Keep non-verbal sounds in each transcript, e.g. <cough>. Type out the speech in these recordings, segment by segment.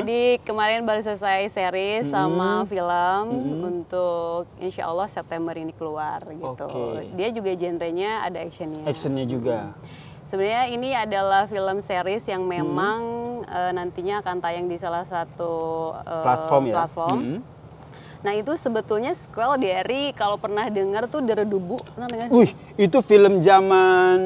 Jadi kemarin baru selesai series hmm. sama film hmm. untuk insya Allah September ini keluar gitu. Okay. Dia juga genrenya ada actionnya. Actionnya juga. Sebenarnya ini adalah film series yang memang hmm. uh, nantinya akan tayang di salah satu uh, platform ya. Platform. Hmm. Nah itu sebetulnya sequel dari kalau pernah dengar tuh Deredubu pernah Wih itu film zaman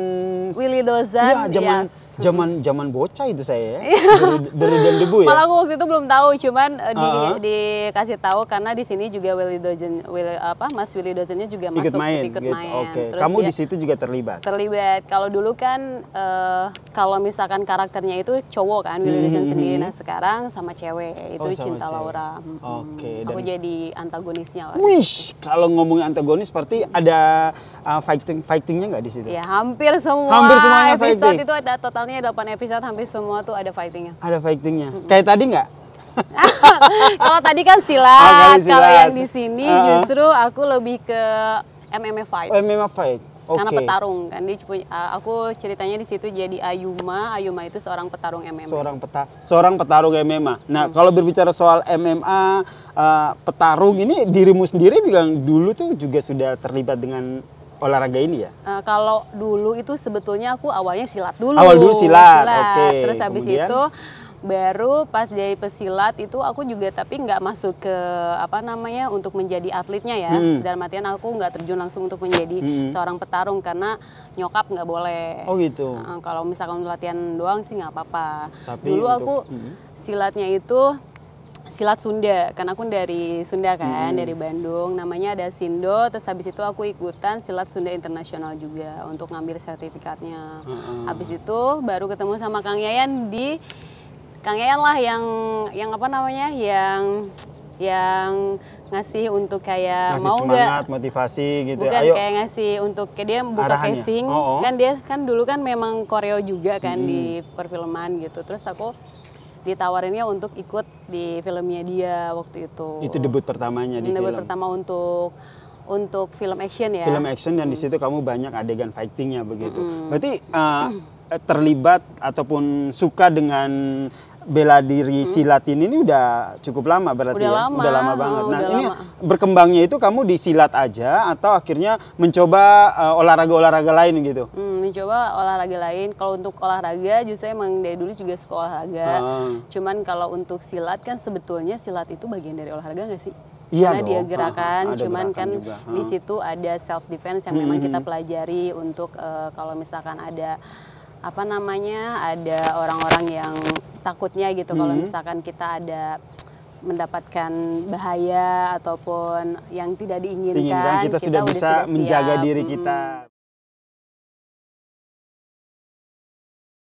Willy Dozan. Ya zaman yes zaman zaman bocah itu saya ya. Iya. dari dan debu ya. Malah aku waktu itu belum tahu, cuman uh, di, ah, ah. dikasih tahu karena di sini juga Willy Dozen Willy, apa Mas Willy Dozennya juga ikut main, ikut gitu. main. Okay. Kamu di situ juga terlibat. Terlibat. Kalau dulu kan uh, kalau misalkan karakternya itu cowok kan Willy mm-hmm. sendiri. Hmm. Nah, sekarang sama cewek itu oh, sama Cinta cewek. Laura. Hmm. Oke. Okay, hmm. Aku jadi antagonisnya lah. Wish, kalau ngomongin antagonis seperti ada uh, fighting fightingnya nggak di situ? Ya, hampir semua. Hampir semuanya episode fighting. itu ada total totalnya 8 episode hampir semua tuh ada fightingnya. Ada fightingnya. Mm -hmm. Kayak tadi nggak? <laughs> kalau tadi kan silat, oh, silat. kalau yang di sini uh -huh. justru aku lebih ke MMA fight. Oh, MMA fight. Okay. Karena petarung kan, dia, aku ceritanya di situ jadi Ayuma. Ayuma itu seorang petarung MMA. Seorang peta, seorang petarung MMA. Nah, hmm. kalau berbicara soal MMA, uh, eh, petarung ini dirimu sendiri bilang dulu tuh juga sudah terlibat dengan olahraga ini ya? Uh, kalau dulu itu sebetulnya aku awalnya silat dulu. Awal dulu silat, silat. oke. Okay. Terus habis Kemudian? itu baru pas jadi pesilat itu aku juga tapi nggak masuk ke apa namanya untuk menjadi atletnya ya hmm. dalam matian aku nggak terjun langsung untuk menjadi hmm. seorang petarung karena nyokap nggak boleh oh gitu nah, kalau misalkan latihan doang sih nggak apa-apa dulu untuk, aku hmm. silatnya itu silat Sunda karena aku dari Sunda kan hmm. dari Bandung namanya ada Sindo terus habis itu aku ikutan silat Sunda internasional juga untuk ngambil sertifikatnya hmm. habis itu baru ketemu sama Kang Yayan di Kang Yayan lah yang yang apa namanya yang yang ngasih untuk kayak ngasih mau nggak motivasi gitu ya. bukan Ayo. kayak ngasih untuk kayak dia buka Arahannya. casting oh, oh. kan dia kan dulu kan memang koreo juga kan hmm. di perfilman gitu terus aku ditawarinnya untuk ikut di filmnya dia waktu itu. Itu debut pertamanya di debut film. pertama untuk untuk film action ya. Film action dan hmm. di situ kamu banyak adegan fightingnya begitu. Hmm. Berarti uh, terlibat ataupun suka dengan bela diri hmm. silat ini, ini udah cukup lama berarti udah ya. Lama. Udah lama banget. Oh, nah, ini lama. berkembangnya itu kamu di silat aja atau akhirnya mencoba eh, olahraga-olahraga uh, lain gitu? Hmm mencoba olahraga lain. Kalau untuk olahraga justru emang dari dulu juga suka olahraga. Ah. Cuman kalau untuk silat kan sebetulnya silat itu bagian dari olahraga nggak sih? Iya Karena dong. dia gerakan, ah, ah, cuman gerakan kan di situ ada self defense yang hmm. memang kita hmm. pelajari untuk uh, kalau misalkan ada apa namanya ada orang-orang yang takutnya gitu hmm. kalau misalkan kita ada mendapatkan bahaya ataupun yang tidak diinginkan, diinginkan kita, kita sudah bisa sudah menjaga diri kita. Hmm.